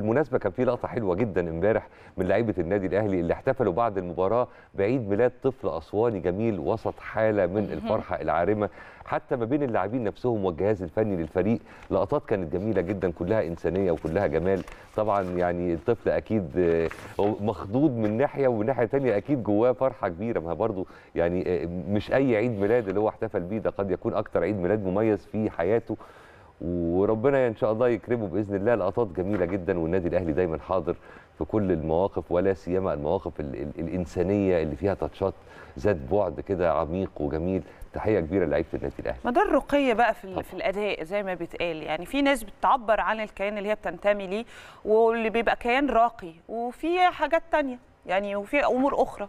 بالمناسبه كان في لقطه حلوه جدا امبارح من لعيبه النادي الاهلي اللي احتفلوا بعد المباراه بعيد ميلاد طفل اسواني جميل وسط حاله من الفرحه العارمه حتى ما بين اللاعبين نفسهم والجهاز الفني للفريق لقطات كانت جميله جدا كلها انسانيه وكلها جمال طبعا يعني الطفل اكيد آه، مخضوض من ناحيه ومن ناحيه ثانيه اكيد جواه فرحه كبيره ما برضه يعني آه، مش اي عيد ميلاد اللي هو احتفل بيه ده قد يكون اكتر عيد ميلاد مميز في حياته وربنا ان شاء الله يكرمه باذن الله لقطات جميله جدا والنادي الاهلي دايما حاضر في كل المواقف ولا سيما المواقف الـ الـ الانسانيه اللي فيها تاتشات ذات بعد كده عميق وجميل تحيه كبيره لعيبه النادي الاهلي مدار ده الرقيه بقى في, في الاداء زي ما بيتقال يعني في ناس بتعبر عن الكيان اللي هي بتنتمي ليه واللي بيبقى كيان راقي وفي حاجات تانية يعني وفي امور اخرى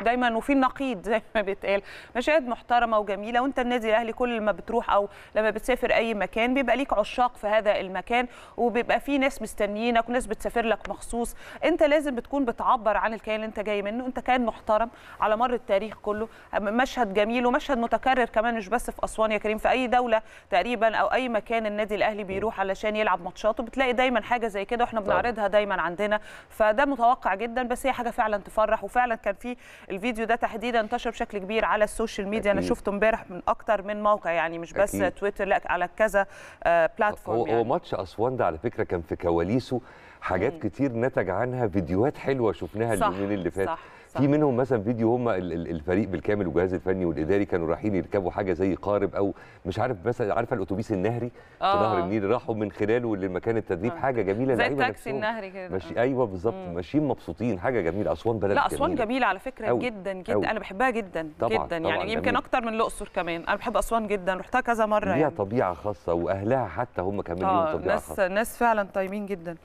دايما وفي النقيض زي ما بيتقال مشاهد محترمه وجميله وانت النادي الاهلي كل ما بتروح او لما بتسافر اي مكان بيبقى ليك عشاق في هذا المكان وبيبقى في ناس مستنيينك وناس بتسافر لك مخصوص انت لازم بتكون بتعبر عن الكيان اللي انت جاي منه انت كيان محترم على مر التاريخ كله مشهد جميل ومشهد متكرر كمان مش بس في اسوان يا كريم في اي دوله تقريبا او اي مكان النادي الاهلي بيروح علشان يلعب ماتشاته بتلاقي دايما حاجه زي كده واحنا بنعرضها دايما عندنا فده متوقع جدا بس هي حاجه فعلا تفرح وفعلا كان في الفيديو ده تحديدا انتشر بشكل كبير على السوشيال ميديا أكيد. انا شفته امبارح من اكتر من موقع يعني مش بس أكيد. تويتر لا على كذا بلاتفورم آه، هو يعني. ماتش اسوان ده على فكره كان في كواليسه حاجات مم. كتير نتج عنها فيديوهات حلوه شفناها اليومين اللي فات صح. صح. في منهم مثلا فيديو هم الفريق بالكامل والجهاز الفني والاداري كانوا رايحين يركبوا حاجه زي قارب او مش عارف مثلا عارفه الاتوبيس النهري آه. في نهر النيل راحوا من خلاله لمكان التدريب آه. حاجه جميله زي التاكسي النهري كده ماشي آه. ايوه بالظبط ماشيين مبسوطين حاجه جميله اسوان بلد لا اسوان جميله, جميلة على فكره أوي. جدا جدا أوي. انا بحبها جدا طبعًا جدا يعني طبعًا يعني يمكن اكتر من الاقصر كمان انا بحب اسوان جدا رحتها كذا مره ليها يعني. طبيعه خاصه واهلها حتى هم كمان ليهم آه، طبيعه خاصه ناس ناس فعلا طيبين جدا